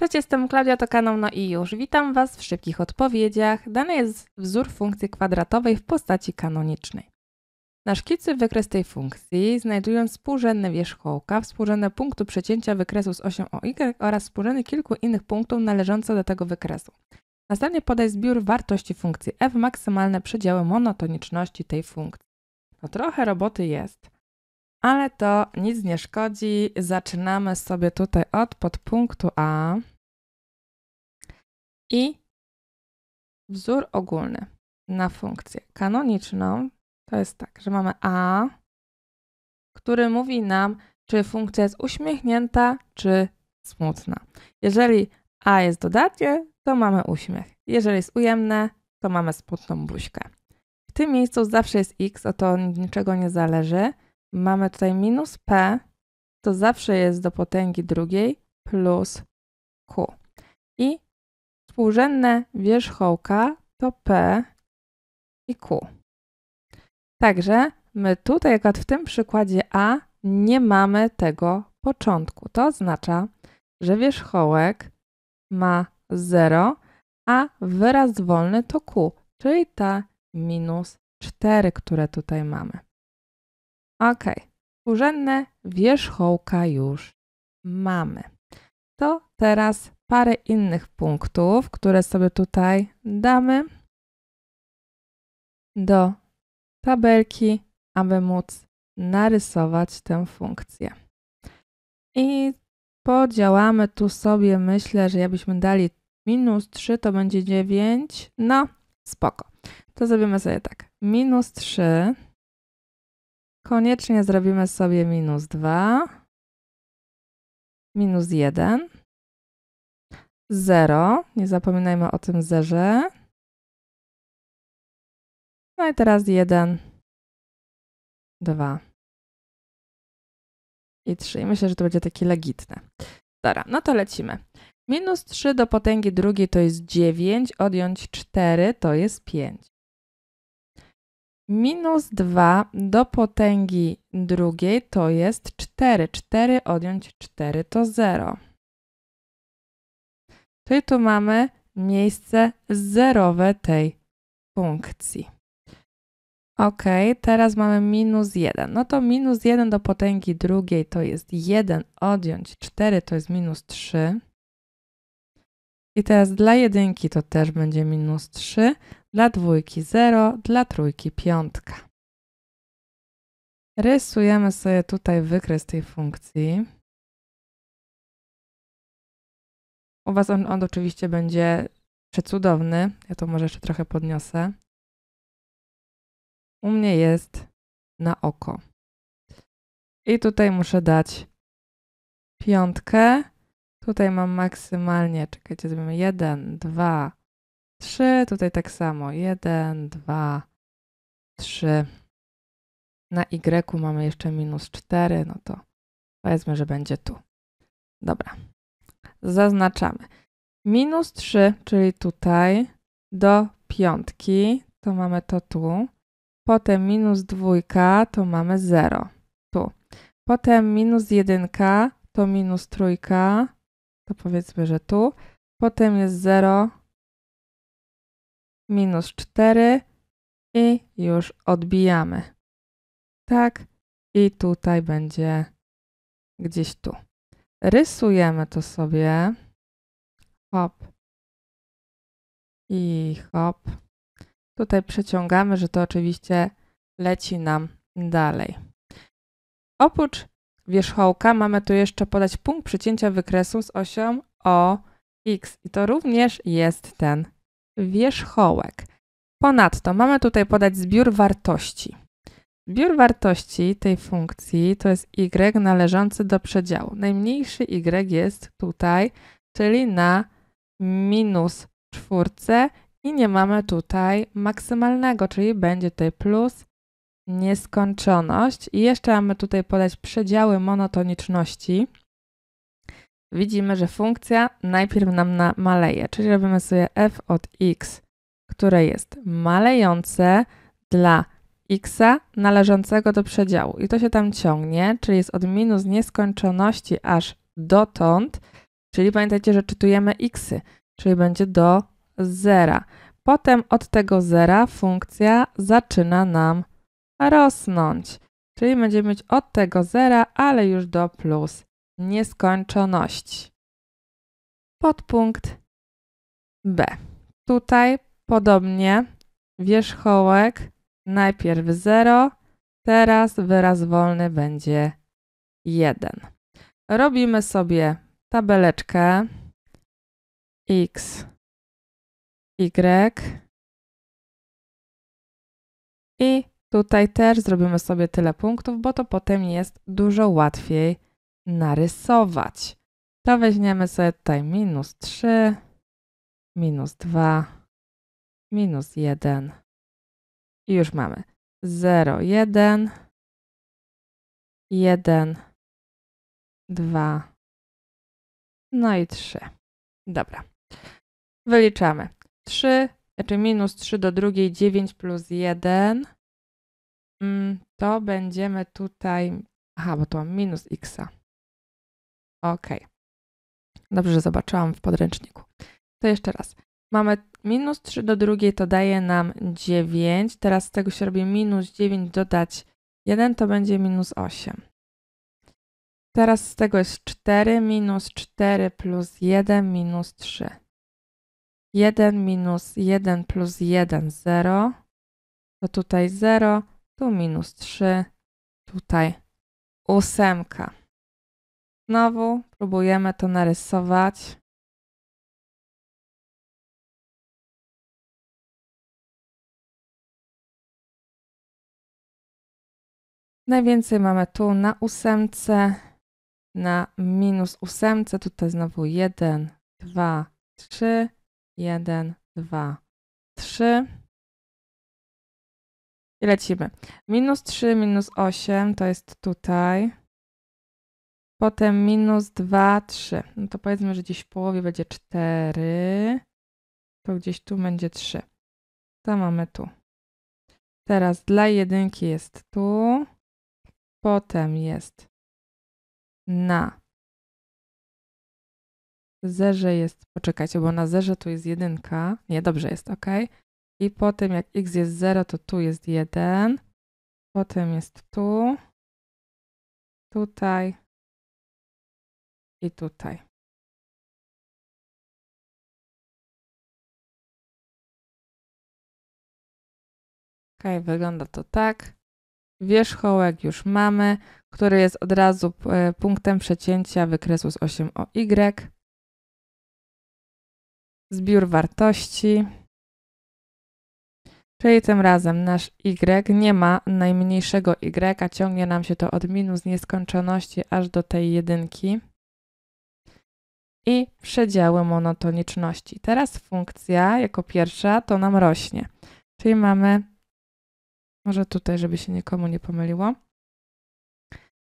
Cześć, jestem Klaudia, to kanał No i już. Witam Was w szybkich odpowiedziach. Dany jest wzór funkcji kwadratowej w postaci kanonicznej. Na szkicy wykres tej funkcji, znajdując współrzędne wierzchołka, współrzędne punktu przecięcia wykresu z osią OY oraz współrzędne kilku innych punktów należących do tego wykresu. Następnie podaj zbiór wartości funkcji f maksymalne przedziały monotoniczności tej funkcji. No trochę roboty jest ale to nic nie szkodzi. Zaczynamy sobie tutaj od podpunktu A i wzór ogólny na funkcję kanoniczną to jest tak, że mamy A, który mówi nam, czy funkcja jest uśmiechnięta, czy smutna. Jeżeli A jest dodatnie, to mamy uśmiech. Jeżeli jest ujemne, to mamy smutną buźkę. W tym miejscu zawsze jest X, o to niczego nie zależy mamy tutaj minus P, to zawsze jest do potęgi drugiej plus Q. I współrzędne wierzchołka to P i Q. Także my tutaj, jak w tym przykładzie A, nie mamy tego początku. To oznacza, że wierzchołek ma 0, a wyraz wolny to Q, czyli ta minus 4, które tutaj mamy. OK, Urzędne wierzchołka już mamy. To teraz parę innych punktów, które sobie tutaj damy do tabelki, aby móc narysować tę funkcję. I podziałamy tu sobie, myślę, że jakbyśmy dali minus 3, to będzie 9. No, spoko. To zrobimy sobie tak. Minus 3 koniecznie zrobimy sobie minus 2, minus 1, 0. Nie zapominajmy o tym zerze. No i teraz 1, 2 i 3. I myślę, że to będzie takie legitne. Dobra, no to lecimy. Minus 3 do potęgi drugiej to jest 9, odjąć 4 to jest 5. Minus 2 do potęgi drugiej to jest 4. 4 odjąć 4 to 0. Czyli tu mamy miejsce zerowe tej funkcji. Ok, teraz mamy minus 1. No to minus 1 do potęgi drugiej to jest 1 odjąć 4 to jest minus 3. I teraz dla jedynki to też będzie minus 3 dla dwójki 0, dla trójki piątka. Rysujemy sobie tutaj wykres tej funkcji. U Was on, on oczywiście będzie przecudowny. Ja to może jeszcze trochę podniosę. U mnie jest na oko. I tutaj muszę dać piątkę. Tutaj mam maksymalnie, czekajcie, zrobimy 1, 2, 3. Tutaj tak samo. 1, 2, 3. Na Y mamy jeszcze minus 4, no to powiedzmy, że będzie tu. Dobra. Zaznaczamy. Minus 3, czyli tutaj, do piątki, to mamy to tu. Potem minus 2, to mamy 0, tu. Potem minus 1, to minus 3, to powiedzmy, że tu. Potem jest 0, minus 4 i już odbijamy. Tak, i tutaj będzie gdzieś tu. Rysujemy to sobie. Hop. I hop. Tutaj przeciągamy, że to oczywiście leci nam dalej. Oprócz wierzchołka mamy tu jeszcze podać punkt przycięcia wykresu z osią OX i to również jest ten wierzchołek. Ponadto mamy tutaj podać zbiór wartości. Zbiór wartości tej funkcji to jest y należący do przedziału. Najmniejszy y jest tutaj, czyli na minus czwórce i nie mamy tutaj maksymalnego, czyli będzie tutaj plus nieskończoność. I jeszcze mamy tutaj podać przedziały monotoniczności widzimy, że funkcja najpierw nam na maleje, czyli robimy sobie f od x, które jest malejące dla x należącego do przedziału. I to się tam ciągnie, czyli jest od minus nieskończoności aż dotąd, czyli pamiętajcie, że czytujemy xy, czyli będzie do zera. Potem od tego zera funkcja zaczyna nam rosnąć, czyli będziemy mieć od tego zera, ale już do plus nieskończoności. Podpunkt B. Tutaj podobnie wierzchołek najpierw 0, teraz wyraz wolny będzie 1. Robimy sobie tabeleczkę x, y i tutaj też zrobimy sobie tyle punktów, bo to potem jest dużo łatwiej narysować. To weźmiemy sobie tutaj minus 3, minus 2, minus 1 i już mamy 0, 1, 1, 2, no i 3. Dobra. Wyliczamy. 3, znaczy minus 3 do drugiej, 9 plus 1. Mm, to będziemy tutaj. Aha, bo to mam minus x. -a. Okej. Okay. Dobrze, zobaczyłam w podręczniku. To jeszcze raz. Mamy minus 3 do drugiej, to daje nam 9. Teraz z tego się robi minus 9 dodać 1, to będzie minus 8. Teraz z tego jest 4 minus 4 plus 1 minus 3. 1 minus 1 plus 1, 0. To tutaj 0, tu minus 3, tutaj 8. Znowu próbujemy to narysować. Najwięcej mamy tu na ósemce, na minus ósemce, tutaj znowu 1, 2, 3, 1, 2, 3. I lecimy. Minus 3, minus 8 to jest tutaj. Potem minus 2, 3. No to powiedzmy, że gdzieś w połowie będzie 4. To gdzieś tu będzie 3. To mamy tu. Teraz dla jedynki jest tu. Potem jest na zerze jest, poczekajcie, bo na zerze tu jest jedynka. Nie, dobrze jest, ok. I potem jak x jest 0, to tu jest 1. Potem jest tu. Tutaj i tutaj. Ok, wygląda to tak. Wierzchołek już mamy, który jest od razu punktem przecięcia wykresu z 8OY. Zbiór wartości. Czyli tym razem nasz y nie ma najmniejszego y, a ciągnie nam się to od minus nieskończoności aż do tej jedynki i przedziały monotoniczności. Teraz funkcja jako pierwsza to nam rośnie. Czyli mamy, może tutaj, żeby się nikomu nie pomyliło,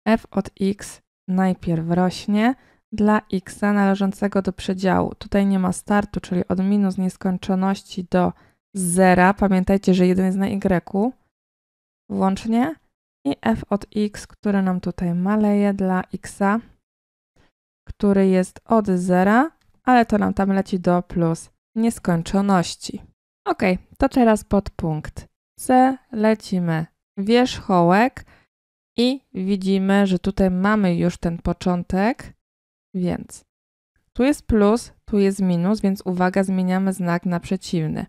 f od x najpierw rośnie dla x należącego do przedziału. Tutaj nie ma startu, czyli od minus nieskończoności do zera. Pamiętajcie, że 1 jest na y włącznie. I f od x, które nam tutaj maleje dla xa który jest od zera, ale to nam tam leci do plus nieskończoności. Ok, to teraz podpunkt C lecimy wierzchołek i widzimy, że tutaj mamy już ten początek, więc tu jest plus, tu jest minus, więc uwaga, zmieniamy znak na przeciwny.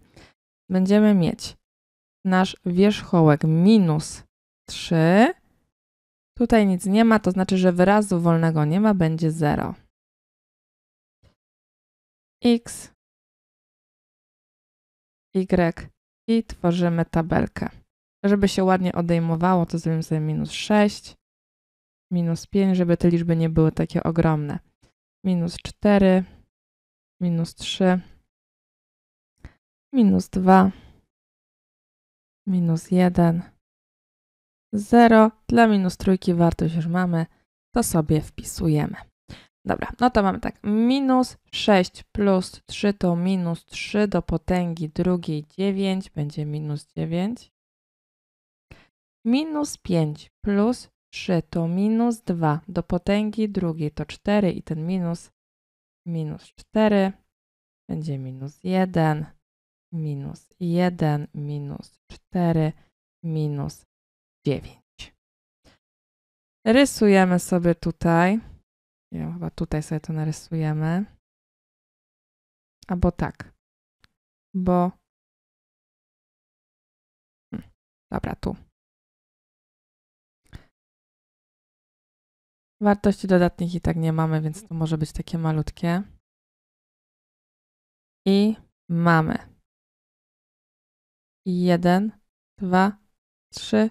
Będziemy mieć nasz wierzchołek minus 3 Tutaj nic nie ma, to znaczy, że wyrazu wolnego nie ma, będzie 0. x, y i tworzymy tabelkę. Żeby się ładnie odejmowało, to zrobimy sobie minus 6, minus 5, żeby te liczby nie były takie ogromne. Minus 4, minus 3, minus 2, minus 1, 0. Dla minus trójki wartość już mamy, to sobie wpisujemy. Dobra, no to mamy tak, minus 6 plus 3 to minus 3 do potęgi drugiej 9, będzie minus 9. Minus 5 plus 3 to minus 2 do potęgi drugiej to 4 i ten minus minus 4 będzie minus 1, minus 1, minus 4, minus dziewięć. Rysujemy sobie tutaj. Ja chyba tutaj sobie to narysujemy. Albo tak. Bo. Hmm, dobra, tu. Wartości dodatnich i tak nie mamy, więc to może być takie malutkie. I mamy. Jeden, dwa, trzy,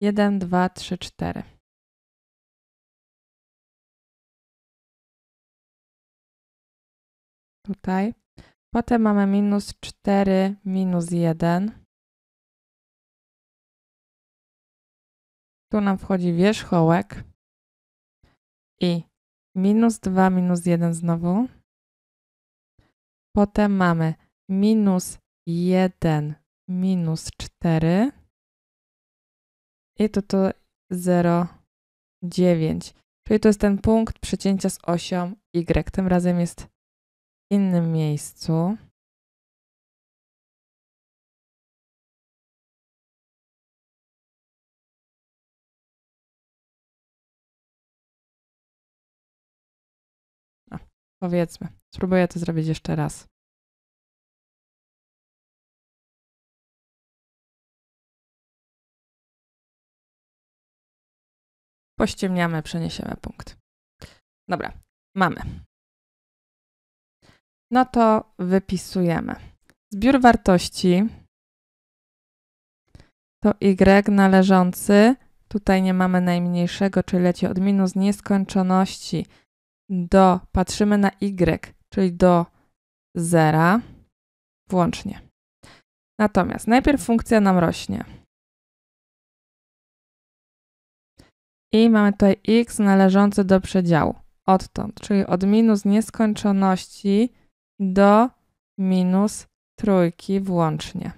Jeden, dwa, trzy, cztery. Tutaj. Potem mamy minus cztery, minus jeden. Tu nam wchodzi wierzchołek. I minus dwa, minus jeden znowu. Potem mamy minus jeden, minus cztery i to to 0,9. Czyli to jest ten punkt przecięcia z osią Y. Tym razem jest w innym miejscu. powiedzmy, spróbuję to zrobić jeszcze raz. Pościemniamy, przeniesiemy punkt. Dobra, mamy. No to wypisujemy. Zbiór wartości to y należący, tutaj nie mamy najmniejszego, czyli leci od minus nieskończoności do, patrzymy na y, czyli do zera, włącznie. Natomiast najpierw funkcja nam rośnie. I mamy tutaj x należący do przedziału. Odtąd, czyli od minus nieskończoności do minus trójki włącznie.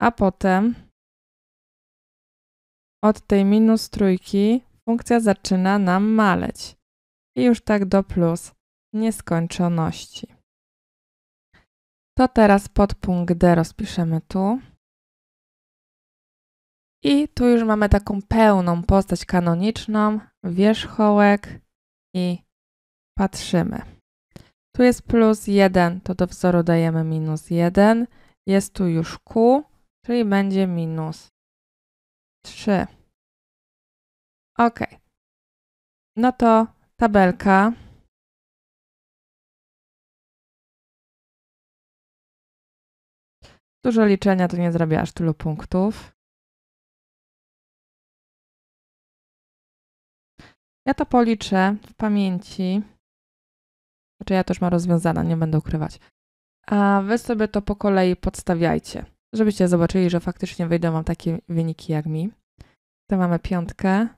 A potem od tej minus trójki funkcja zaczyna nam maleć. I już tak do plus nieskończoności. To teraz podpunkt D rozpiszemy tu. I tu już mamy taką pełną postać kanoniczną, wierzchołek i patrzymy. Tu jest plus 1, to do wzoru dajemy minus 1. Jest tu już Q, czyli będzie minus 3. Ok. No to tabelka. Dużo liczenia tu nie zrobię aż tylu punktów. Ja to policzę w pamięci. Znaczy ja też mam rozwiązane, nie będę ukrywać. A wy sobie to po kolei podstawiajcie, żebyście zobaczyli, że faktycznie wyjdą wam takie wyniki jak mi. To mamy piątkę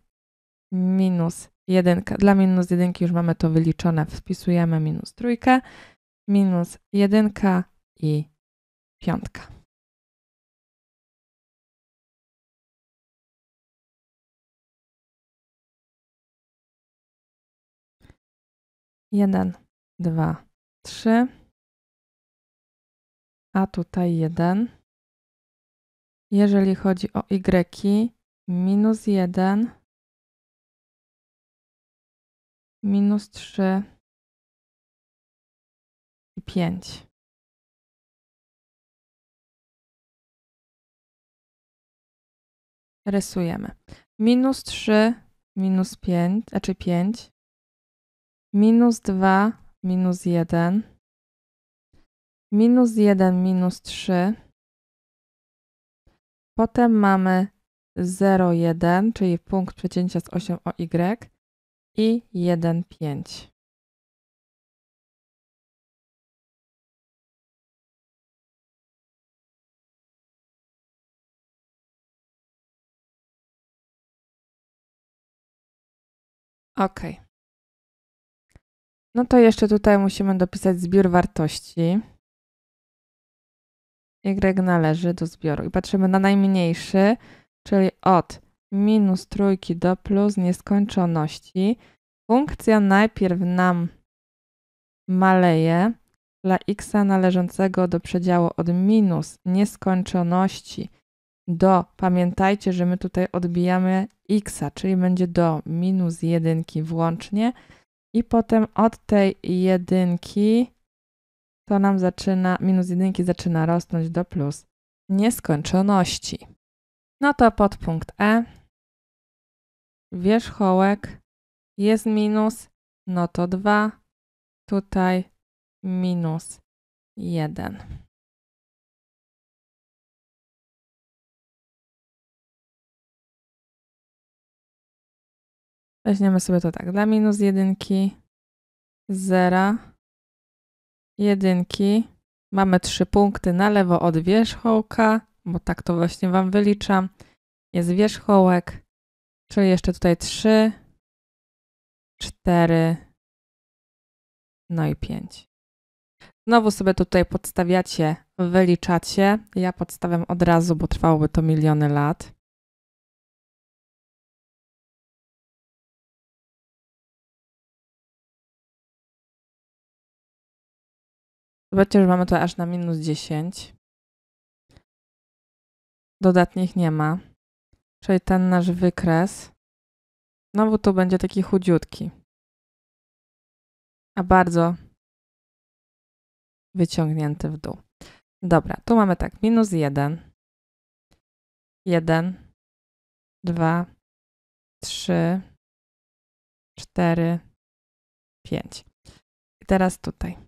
minus jedynkę. Dla minus jedynki już mamy to wyliczone. Wpisujemy minus trójkę, minus jedynka i piątka. jeden dwa trzy A tutaj jeden Jeżeli chodzi o y, minus jeden minus trzy i pięć Rysujemy. Minus 3, minus 5, znaczy 5 minus 2, minus 1, minus 1, minus 3. Potem mamy 0, 1, czyli punkt przecięcia z osią OY i 1, 5. Okej. Okay. No to jeszcze tutaj musimy dopisać zbiór wartości. Y należy do zbioru. I patrzymy na najmniejszy, czyli od minus trójki do plus nieskończoności. Funkcja najpierw nam maleje dla x należącego do przedziału od minus nieskończoności do, pamiętajcie, że my tutaj odbijamy x, czyli będzie do minus jedynki włącznie, i potem od tej jedynki to nam zaczyna, minus jedynki zaczyna rosnąć do plus nieskończoności. No to podpunkt E. Wierzchołek jest minus, no to 2. Tutaj minus 1. Weźmiemy sobie to tak. Dla minus jedynki, zera, jedynki. Mamy trzy punkty na lewo od wierzchołka, bo tak to właśnie Wam wyliczam. Jest wierzchołek, czyli jeszcze tutaj trzy, cztery, no i pięć. Znowu sobie tutaj podstawiacie, wyliczacie. Ja podstawiam od razu, bo trwałoby to miliony lat. Zobaczcie, że mamy to aż na minus 10. Dodatnich nie ma. Czyli ten nasz wykres, znowu bo tu będzie taki chudziutki. A bardzo wyciągnięty w dół. Dobra, tu mamy tak, minus 1, 1, 2, 3, 4, 5. I teraz tutaj.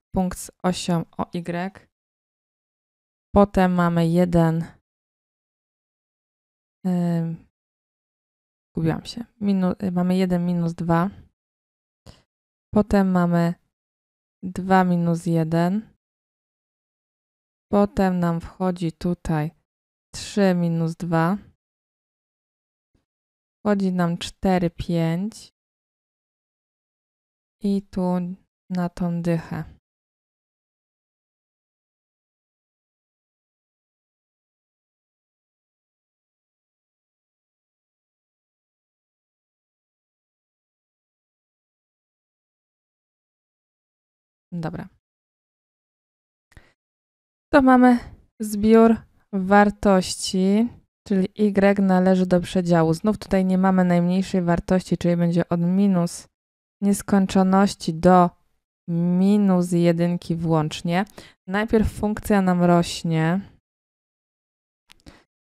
punkt z osią y. Potem mamy jeden. Yy, gubiłam się. Minu, mamy 1 minus 2. Potem mamy 2 minus 1. Potem nam wchodzi tutaj 3 minus 2. Wchodzi nam 4, 5. I tu na tą dychę. Dobra. To mamy zbiór wartości, czyli y należy do przedziału. Znów tutaj nie mamy najmniejszej wartości, czyli będzie od minus nieskończoności do minus jedynki włącznie. Najpierw funkcja nam rośnie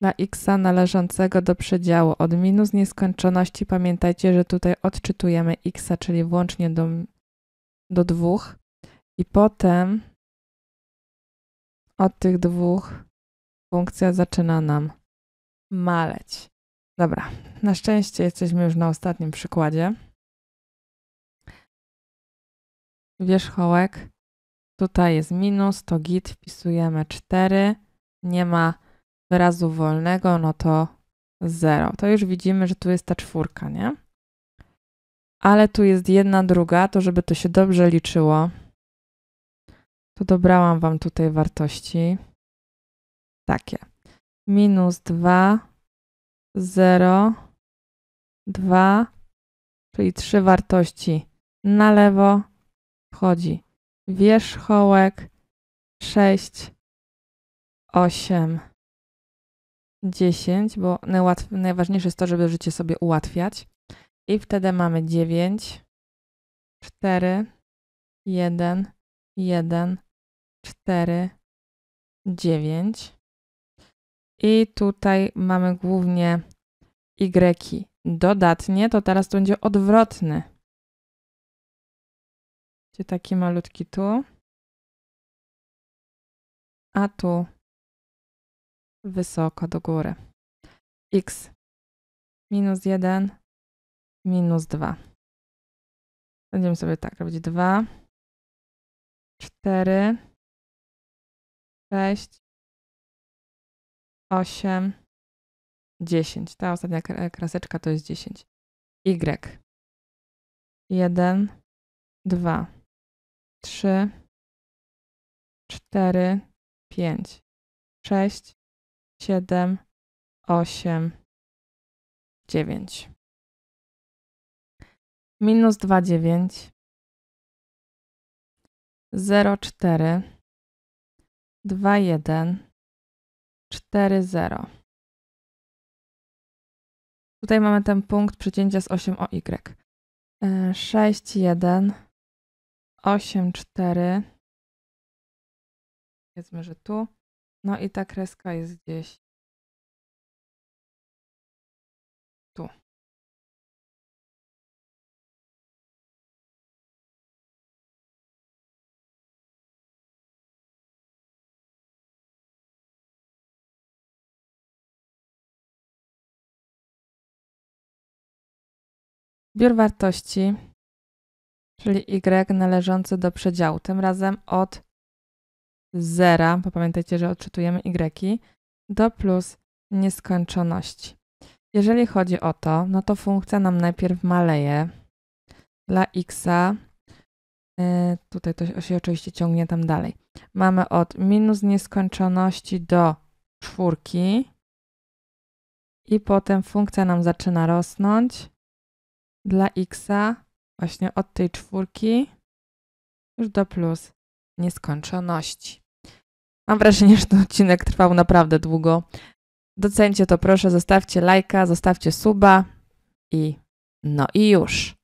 dla x należącego do przedziału od minus nieskończoności. Pamiętajcie, że tutaj odczytujemy x, czyli włącznie do, do 2 i potem od tych dwóch funkcja zaczyna nam maleć. Dobra, na szczęście jesteśmy już na ostatnim przykładzie. Wierzchołek, tutaj jest minus, to git, wpisujemy 4, nie ma wyrazu wolnego, no to 0. To już widzimy, że tu jest ta czwórka, nie? Ale tu jest jedna druga, to żeby to się dobrze liczyło, to dobrałam Wam tutaj wartości. Takie. Minus 2, 0, 2, czyli trzy wartości na lewo. Wchodzi wierzchołek 6, 8, 10, bo najważniejsze jest to, żeby życie sobie ułatwiać. I wtedy mamy 9, 4, 1, 1, 4, 9. I tutaj mamy głównie Y. Dodatnie to teraz to będzie odwrotny. Czyli taki malutki tu. A tu wysoko do góry. X minus 1, minus 2. Będziemy sobie tak robić 2 cztery, sześć, osiem, dziesięć. Ta ostatnia kraseczka to jest dziesięć. Y. jeden, dwa, trzy, cztery, pięć, sześć, siedem, osiem, dziewięć. Minus dwa dziewięć 04 21 40. Tutaj mamy ten punkt przecięcia z 8 o Y. 61 e, 84 Powiedzmy, że tu. No i ta kreska jest gdzieś Zbiór wartości, czyli y należący do przedziału, tym razem od zera, bo pamiętajcie, że odczytujemy y, do plus nieskończoności. Jeżeli chodzi o to, no to funkcja nam najpierw maleje. Dla x y, tutaj to się oczywiście ciągnie tam dalej. Mamy od minus nieskończoności do czwórki i potem funkcja nam zaczyna rosnąć dla xa właśnie od tej czwórki już do plus nieskończoności. Mam wrażenie, że ten odcinek trwał naprawdę długo. Docencie to proszę, zostawcie lajka, zostawcie suba i no i już.